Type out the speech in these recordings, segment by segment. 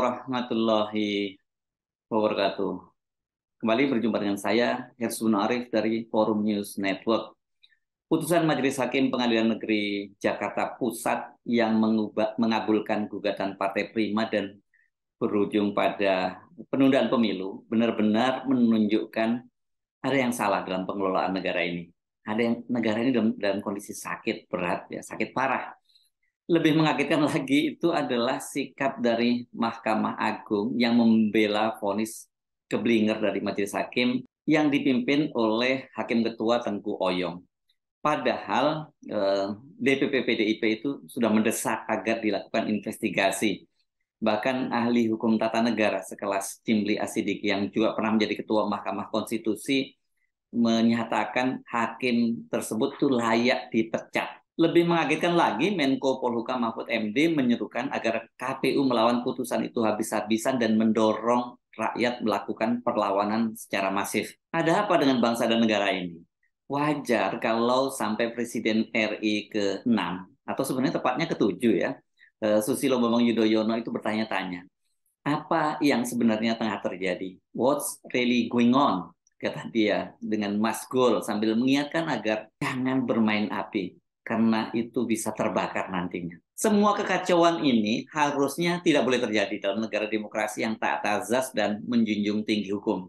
warahmatullahi wabarakatuh. Kembali berjumpa dengan saya, Hersun Arif dari Forum News Network. Putusan Majelis Hakim Pengadilan Negeri Jakarta Pusat yang mengubah, mengabulkan gugatan Partai Prima dan berujung pada penundaan pemilu benar-benar menunjukkan ada yang salah dalam pengelolaan negara ini. Ada yang negara ini dalam, dalam kondisi sakit berat ya, sakit parah lebih mengagetkan lagi itu adalah sikap dari Mahkamah Agung yang membela vonis keblinger dari Majelis Hakim yang dipimpin oleh Hakim Ketua Tengku Oyong. Padahal eh, DPP PDIP itu sudah mendesak agar dilakukan investigasi. Bahkan ahli hukum tata negara sekelas Cimli Asidik yang juga pernah menjadi Ketua Mahkamah Konstitusi menyatakan hakim tersebut tuh layak dipecat lebih mengagetkan lagi, Menko Polhukam Mahfud MD menyerukan agar KPU melawan putusan itu habis-habisan dan mendorong rakyat melakukan perlawanan secara masif. Ada apa dengan bangsa dan negara ini? Wajar kalau sampai Presiden RI ke-6, atau sebenarnya tepatnya ke-7 ya, eh, Susilo Bambang Yudhoyono itu bertanya-tanya, apa yang sebenarnya tengah terjadi? What's really going on? Kata dia dengan Mas Gol sambil mengingatkan agar jangan bermain api karena itu bisa terbakar nantinya. Semua kekacauan ini harusnya tidak boleh terjadi dalam negara demokrasi yang tak azas dan menjunjung tinggi hukum.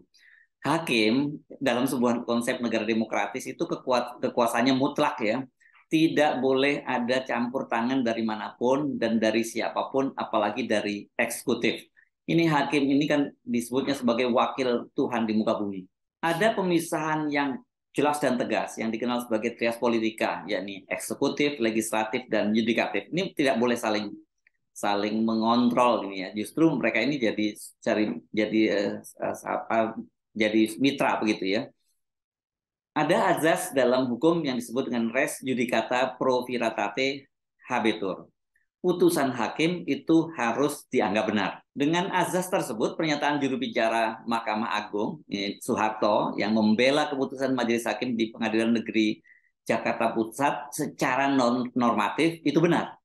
Hakim dalam sebuah konsep negara demokratis itu kekuat, kekuasaannya mutlak ya. Tidak boleh ada campur tangan dari manapun dan dari siapapun apalagi dari eksekutif. Ini hakim ini kan disebutnya sebagai wakil Tuhan di muka bumi. Ada pemisahan yang jelas dan tegas yang dikenal sebagai trias politika, yakni eksekutif, legislatif, dan yudikatif. Ini tidak boleh saling saling mengontrol ini ya. Justru mereka ini jadi cari jadi eh, eh, apa jadi mitra begitu ya. Ada azas dalam hukum yang disebut dengan res judicata pro viratate habetur. Putusan hakim itu harus dianggap benar. Dengan azas tersebut, pernyataan juru bicara Mahkamah Agung, Soeharto, yang membela keputusan Majelis Hakim di Pengadilan Negeri Jakarta Pusat secara non normatif itu benar.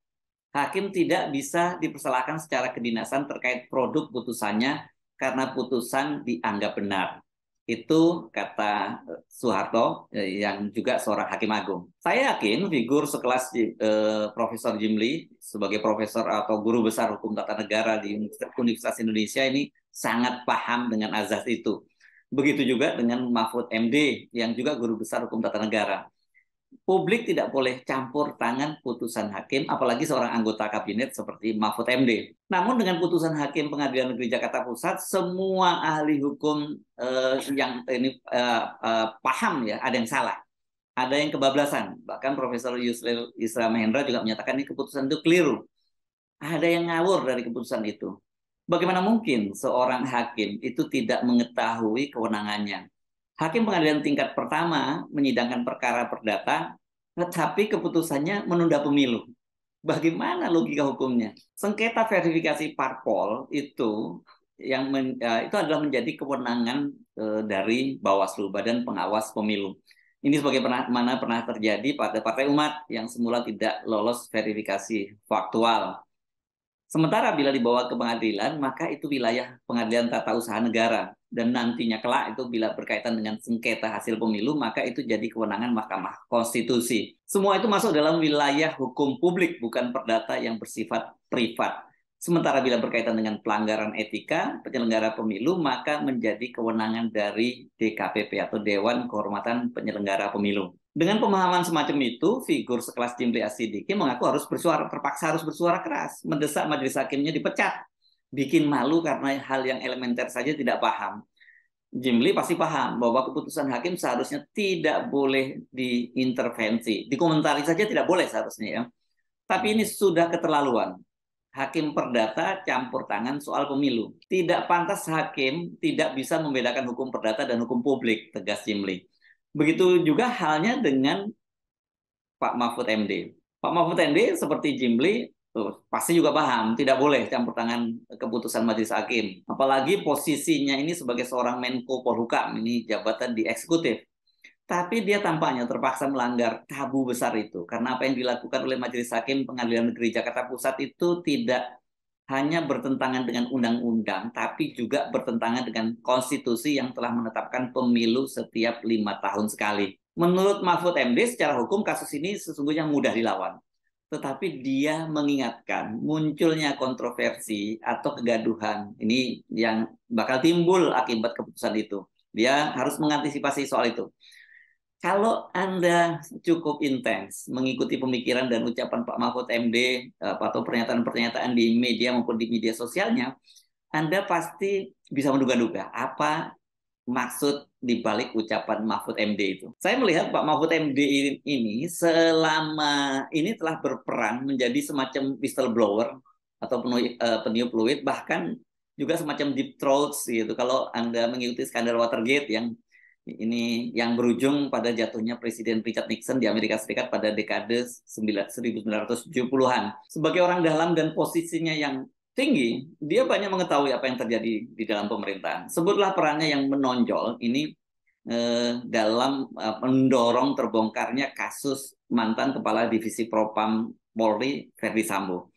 Hakim tidak bisa dipersalahkan secara kedinasan terkait produk putusannya karena putusan dianggap benar itu kata eh, Soeharto eh, yang juga seorang hakim agung. Saya yakin figur sekelas eh, Profesor Jimli sebagai profesor atau guru besar hukum tata negara di Universitas Indonesia ini sangat paham dengan azas itu. Begitu juga dengan Mahfud MD yang juga guru besar hukum tata negara publik tidak boleh campur tangan putusan hakim, apalagi seorang anggota kabinet seperti Mahfud MD. Namun dengan putusan hakim Pengadilan Negeri Jakarta Pusat, semua ahli hukum eh, yang ini eh, eh, paham ya, ada yang salah, ada yang kebablasan. Bahkan Profesor Yusril Isra Mahendra juga menyatakan ini keputusan itu keliru. Ada yang ngawur dari keputusan itu. Bagaimana mungkin seorang hakim itu tidak mengetahui kewenangannya? Hakim pengadilan tingkat pertama menyidangkan perkara perdata, tetapi keputusannya menunda pemilu. Bagaimana logika hukumnya? Sengketa verifikasi parpol itu yang men, eh, itu adalah menjadi kewenangan eh, dari Bawaslu Badan Pengawas Pemilu. Ini sebagai pernah, mana pernah terjadi pada partai umat yang semula tidak lolos verifikasi faktual Sementara bila dibawa ke pengadilan, maka itu wilayah pengadilan tata usaha negara. Dan nantinya kelak itu bila berkaitan dengan sengketa hasil pemilu, maka itu jadi kewenangan Mahkamah Konstitusi. Semua itu masuk dalam wilayah hukum publik, bukan perdata yang bersifat privat. Sementara bila berkaitan dengan pelanggaran etika penyelenggara pemilu, maka menjadi kewenangan dari DKPP atau Dewan Kehormatan Penyelenggara Pemilu. Dengan pemahaman semacam itu, figur sekelas Jimli Asidiki mengaku harus bersuara terpaksa harus bersuara keras, mendesak majelis hakimnya dipecat, bikin malu karena hal yang elementer saja tidak paham. Jimli pasti paham bahwa keputusan hakim seharusnya tidak boleh diintervensi, dikomentari saja tidak boleh seharusnya ya. Tapi ini sudah keterlaluan. Hakim perdata campur tangan soal pemilu. Tidak pantas hakim tidak bisa membedakan hukum perdata dan hukum publik, tegas Jimli. Begitu juga halnya dengan Pak Mahfud MD. Pak Mahfud MD seperti Jimli tuh, pasti juga paham tidak boleh campur tangan keputusan majelis hakim. Apalagi posisinya ini sebagai seorang Menko Polhukam, ini jabatan di eksekutif. Tapi dia tampaknya terpaksa melanggar tabu besar itu karena apa yang dilakukan oleh Majelis Hakim Pengadilan Negeri Jakarta Pusat itu tidak hanya bertentangan dengan undang-undang, tapi juga bertentangan dengan konstitusi yang telah menetapkan pemilu setiap lima tahun sekali. Menurut Mahfud MD, secara hukum kasus ini sesungguhnya mudah dilawan. Tetapi dia mengingatkan munculnya kontroversi atau kegaduhan ini yang bakal timbul akibat keputusan itu. Dia harus mengantisipasi soal itu kalau Anda cukup intens mengikuti pemikiran dan ucapan Pak Mahfud MD eh, atau pernyataan-pernyataan di media maupun di media sosialnya, Anda pasti bisa menduga-duga apa maksud di balik ucapan Mahfud MD itu. Saya melihat Pak Mahfud MD ini selama ini telah berperan menjadi semacam whistleblower atau eh, peniup fluid bahkan juga semacam deep throats gitu. Kalau Anda mengikuti skandal Watergate yang ini yang berujung pada jatuhnya Presiden Richard Nixon di Amerika Serikat pada dekade 1970-an. Sebagai orang dalam dan posisinya yang tinggi, dia banyak mengetahui apa yang terjadi di dalam pemerintahan. Sebutlah perannya yang menonjol ini eh, dalam eh, mendorong terbongkarnya kasus mantan kepala divisi Propam Polri Ferdi Sambo.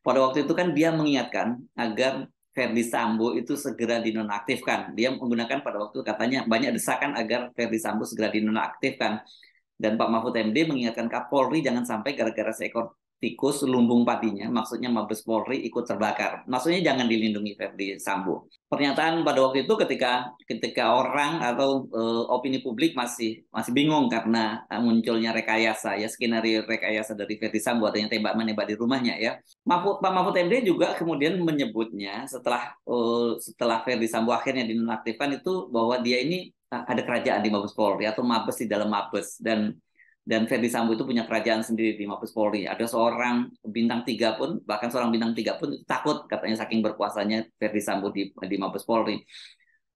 Pada waktu itu kan dia mengingatkan agar Ferdi Sambo itu segera dinonaktifkan. Dia menggunakan pada waktu katanya banyak desakan agar Ferdi Sambo segera dinonaktifkan. Dan Pak Mahfud MD mengingatkan Kapolri jangan sampai gara-gara seekor tikus lumbung patinya, maksudnya Mabes Polri ikut terbakar. Maksudnya jangan dilindungi Ferdi Sambo pernyataan pada waktu itu ketika ketika orang atau uh, opini publik masih masih bingung karena eh, munculnya rekayasa ya skenario rekayasa dari Ferdi Sambo adanya tembak menembak di rumahnya ya Mahfud, Pak Mahfud MD juga kemudian menyebutnya setelah uh, setelah Ferdi Sambo akhirnya dinonaktifkan itu bahwa dia ini ada kerajaan di Mabes Polri atau Mabes di dalam Mabes dan dan Ferdi Sambo itu punya kerajaan sendiri di Mabes Polri. Ada seorang bintang tiga pun, bahkan seorang bintang tiga pun takut katanya saking berkuasanya Ferdi Sambo di, di Mabes Polri.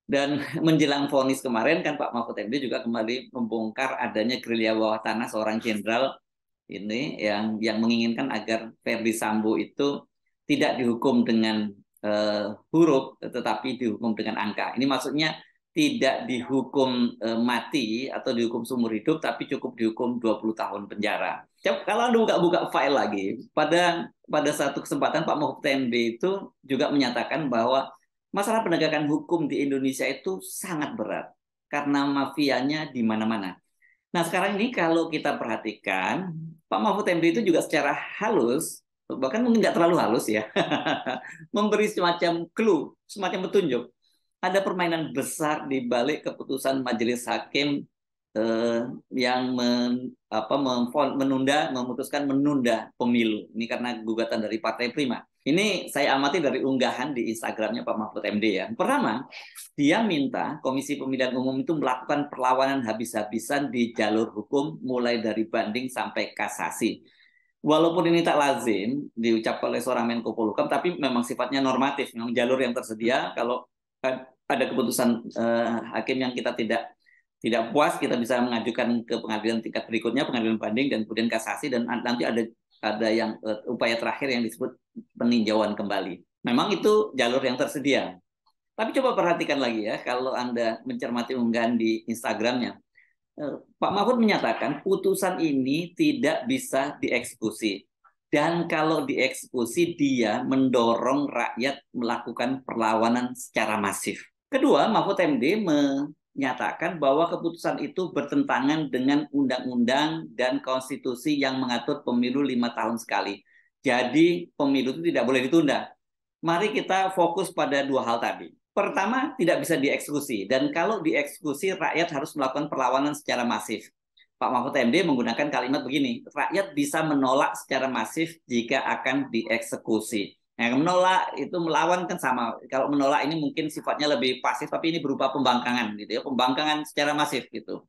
Dan menjelang vonis kemarin kan Pak Mahfud MD juga kembali membongkar adanya gerilya bawah tanah seorang jenderal ini yang yang menginginkan agar Ferdi Sambo itu tidak dihukum dengan uh, huruf tetapi dihukum dengan angka. Ini maksudnya tidak dihukum uh, mati atau dihukum seumur hidup tapi cukup dihukum 20 tahun penjara. Kalau Anda buka-buka file lagi, pada pada satu kesempatan Pak Mahfud MD itu juga menyatakan bahwa masalah penegakan hukum di Indonesia itu sangat berat karena mafianya di mana-mana. Nah, sekarang ini kalau kita perhatikan, Pak Mahfud MD itu juga secara halus bahkan mungkin nggak terlalu halus ya, memberi semacam clue, semacam petunjuk ada permainan besar di balik keputusan majelis hakim eh, yang men, apa, menunda memutuskan menunda pemilu ini karena gugatan dari Partai Prima. Ini saya amati dari unggahan di Instagramnya Pak Mahfud MD ya. Pertama, dia minta Komisi Pemilihan Umum itu melakukan perlawanan habis-habisan di jalur hukum mulai dari banding sampai kasasi. Walaupun ini tak lazim diucapkan oleh seorang Menko Polhukam, tapi memang sifatnya normatif, memang jalur yang tersedia. Kalau kan pada keputusan uh, hakim yang kita tidak tidak puas, kita bisa mengajukan ke pengadilan tingkat berikutnya, pengadilan banding dan kemudian kasasi dan nanti ada ada yang uh, upaya terakhir yang disebut peninjauan kembali. Memang itu jalur yang tersedia. Tapi coba perhatikan lagi ya, kalau Anda mencermati unggahan di Instagramnya, uh, Pak Mahfud menyatakan putusan ini tidak bisa dieksekusi. Dan kalau dieksekusi, dia mendorong rakyat melakukan perlawanan secara masif. Kedua, Mahfud MD menyatakan bahwa keputusan itu bertentangan dengan undang-undang dan konstitusi yang mengatur pemilu lima tahun sekali. Jadi pemilu itu tidak boleh ditunda. Mari kita fokus pada dua hal tadi. Pertama, tidak bisa dieksekusi. Dan kalau dieksekusi, rakyat harus melakukan perlawanan secara masif. Pak Mahfud MD menggunakan kalimat begini, rakyat bisa menolak secara masif jika akan dieksekusi. Nah, menolak itu melawan kan sama. Kalau menolak ini mungkin sifatnya lebih pasif, tapi ini berupa pembangkangan gitu ya, pembangkangan secara masif gitu.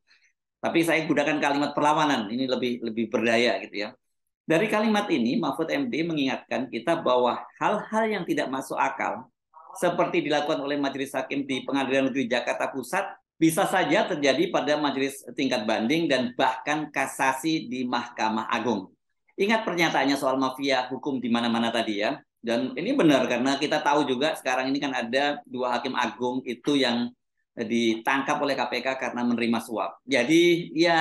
Tapi saya gunakan kalimat perlawanan, ini lebih lebih berdaya gitu ya. Dari kalimat ini, Mahfud MD mengingatkan kita bahwa hal-hal yang tidak masuk akal, seperti dilakukan oleh Majelis Hakim di Pengadilan Negeri Jakarta Pusat, bisa saja terjadi pada majelis tingkat banding dan bahkan kasasi di Mahkamah Agung. Ingat pernyataannya soal mafia hukum di mana-mana tadi ya dan ini benar karena kita tahu juga sekarang ini kan ada dua hakim agung itu yang ditangkap oleh KPK karena menerima suap. Jadi ya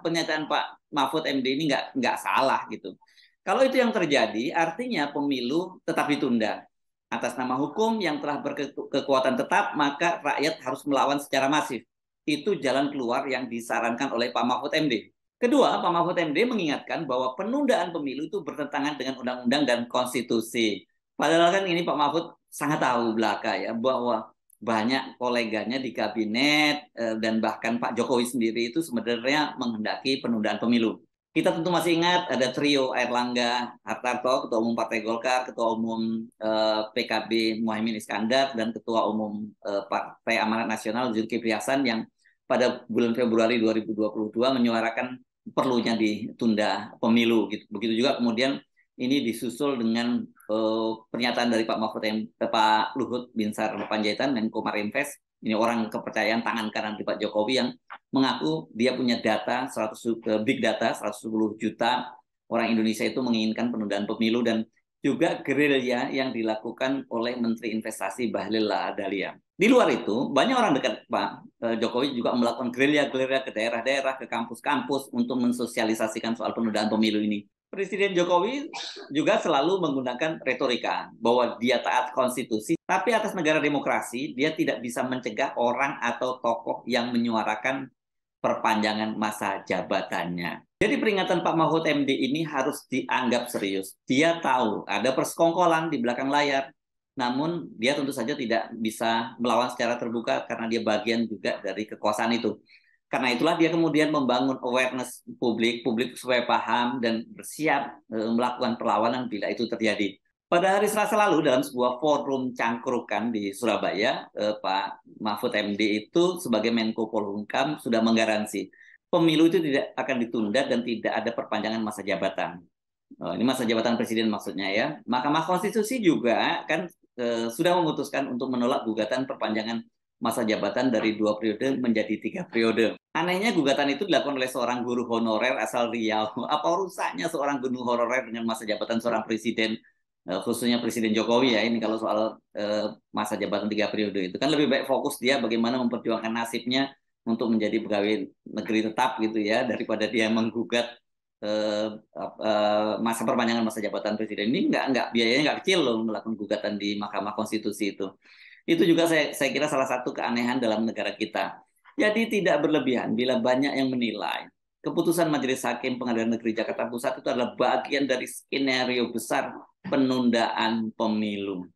pernyataan Pak Mahfud MD ini nggak nggak salah gitu. Kalau itu yang terjadi, artinya pemilu tetap ditunda. Atas nama hukum yang telah berkekuatan tetap, maka rakyat harus melawan secara masif. Itu jalan keluar yang disarankan oleh Pak Mahfud MD. Kedua, Pak Mahfud MD mengingatkan bahwa penundaan pemilu itu bertentangan dengan undang-undang dan konstitusi. Padahal kan ini Pak Mahfud sangat tahu belaka ya bahwa banyak koleganya di kabinet eh, dan bahkan Pak Jokowi sendiri itu sebenarnya menghendaki penundaan pemilu. Kita tentu masih ingat ada trio Erlangga Hartarto, Ketua Umum Partai Golkar, Ketua Umum eh, PKB Muhaymin Iskandar, dan Ketua Umum eh, Partai Amanat Nasional Zulkifli Hasan yang pada bulan Februari 2022 menyuarakan perlunya ditunda pemilu gitu. Begitu juga kemudian ini disusul dengan uh, pernyataan dari Pak Mahfud eh, Pak Luhut Binsar Panjaitan dan Komarinvest ini orang kepercayaan tangan kanan di Pak Jokowi yang mengaku dia punya data 100 eh, big data 110 juta orang Indonesia itu menginginkan penundaan pemilu dan juga gerilya yang dilakukan oleh Menteri Investasi Bahlil Lahadalia. Di luar itu, banyak orang dekat Pak eh, Jokowi juga melakukan gerilya-gerilya ke daerah-daerah, ke kampus-kampus untuk mensosialisasikan soal penundaan pemilu ini. Presiden Jokowi juga selalu menggunakan retorika bahwa dia taat konstitusi, tapi atas negara demokrasi dia tidak bisa mencegah orang atau tokoh yang menyuarakan perpanjangan masa jabatannya. Jadi peringatan Pak Mahfud MD ini harus dianggap serius. Dia tahu ada persekongkolan di belakang layar. Namun dia tentu saja tidak bisa melawan secara terbuka karena dia bagian juga dari kekuasaan itu. Karena itulah dia kemudian membangun awareness publik, publik supaya paham dan bersiap eh, melakukan perlawanan bila itu terjadi. Pada hari Selasa lalu dalam sebuah forum cangkrukan di Surabaya, eh, Pak Mahfud MD itu sebagai Menko Polhukam sudah menggaransi pemilu itu tidak akan ditunda dan tidak ada perpanjangan masa jabatan. Oh, ini masa jabatan presiden maksudnya ya. Mahkamah Konstitusi juga kan eh, sudah memutuskan untuk menolak gugatan perpanjangan masa jabatan dari dua periode menjadi tiga periode. Anehnya gugatan itu dilakukan oleh seorang guru honorer asal Riau. Apa rusaknya seorang guru honorer dengan masa jabatan seorang presiden Eh, khususnya Presiden Jokowi ya ini kalau soal eh, masa jabatan tiga periode itu kan lebih baik fokus dia bagaimana memperjuangkan nasibnya untuk menjadi pegawai negeri tetap gitu ya daripada dia menggugat eh, masa perpanjangan masa jabatan presiden ini nggak nggak biayanya nggak kecil loh melakukan gugatan di Mahkamah Konstitusi itu itu juga saya saya kira salah satu keanehan dalam negara kita jadi tidak berlebihan bila banyak yang menilai keputusan Majelis Hakim Pengadilan Negeri Jakarta Pusat itu adalah bagian dari skenario besar penundaan pemilu.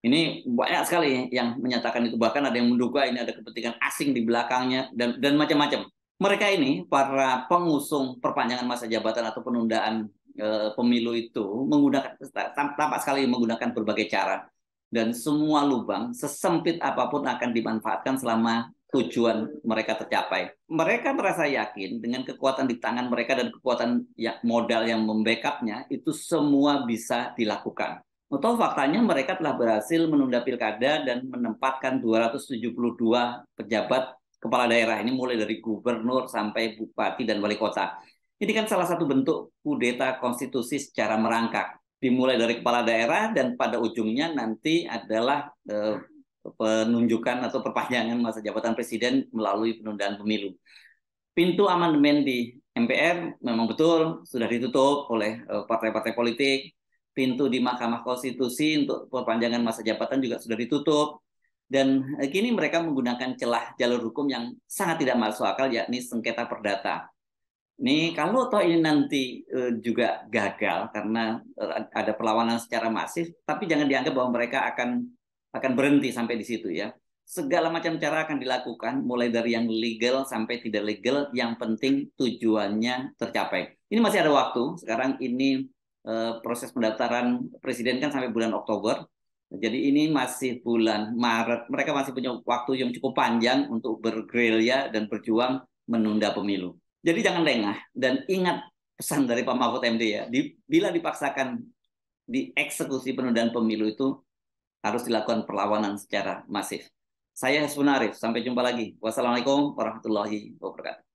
Ini banyak sekali yang menyatakan itu bahkan ada yang menduga ini ada kepentingan asing di belakangnya dan dan macam-macam. Mereka ini para pengusung perpanjangan masa jabatan atau penundaan e, pemilu itu menggunakan tampak sekali menggunakan berbagai cara dan semua lubang sesempit apapun akan dimanfaatkan selama tujuan mereka tercapai. Mereka merasa yakin dengan kekuatan di tangan mereka dan kekuatan ya, modal yang membackupnya itu semua bisa dilakukan. Atau faktanya mereka telah berhasil menunda pilkada dan menempatkan 272 pejabat kepala daerah ini mulai dari gubernur sampai bupati dan wali kota. Ini kan salah satu bentuk kudeta konstitusi secara merangkak dimulai dari kepala daerah dan pada ujungnya nanti adalah eh, penunjukan atau perpanjangan masa jabatan presiden melalui penundaan pemilu. Pintu amandemen di MPR memang betul sudah ditutup oleh eh, partai-partai politik. Pintu di Mahkamah Konstitusi untuk perpanjangan masa jabatan juga sudah ditutup. Dan eh, kini mereka menggunakan celah jalur hukum yang sangat tidak masuk akal, yakni sengketa perdata. Ini kalau toh ini nanti eh, juga gagal karena ada perlawanan secara masif, tapi jangan dianggap bahwa mereka akan akan berhenti sampai di situ ya. Segala macam cara akan dilakukan, mulai dari yang legal sampai tidak legal, yang penting tujuannya tercapai. Ini masih ada waktu, sekarang ini eh, proses pendaftaran presiden kan sampai bulan Oktober, jadi ini masih bulan Maret, mereka masih punya waktu yang cukup panjang untuk bergerilya dan berjuang menunda pemilu. Jadi jangan lengah dan ingat pesan dari Pak Mahfud MD ya, bila dipaksakan dieksekusi penundaan pemilu itu harus dilakukan perlawanan secara masif. Saya Arif. sampai jumpa lagi. Wassalamualaikum warahmatullahi wabarakatuh.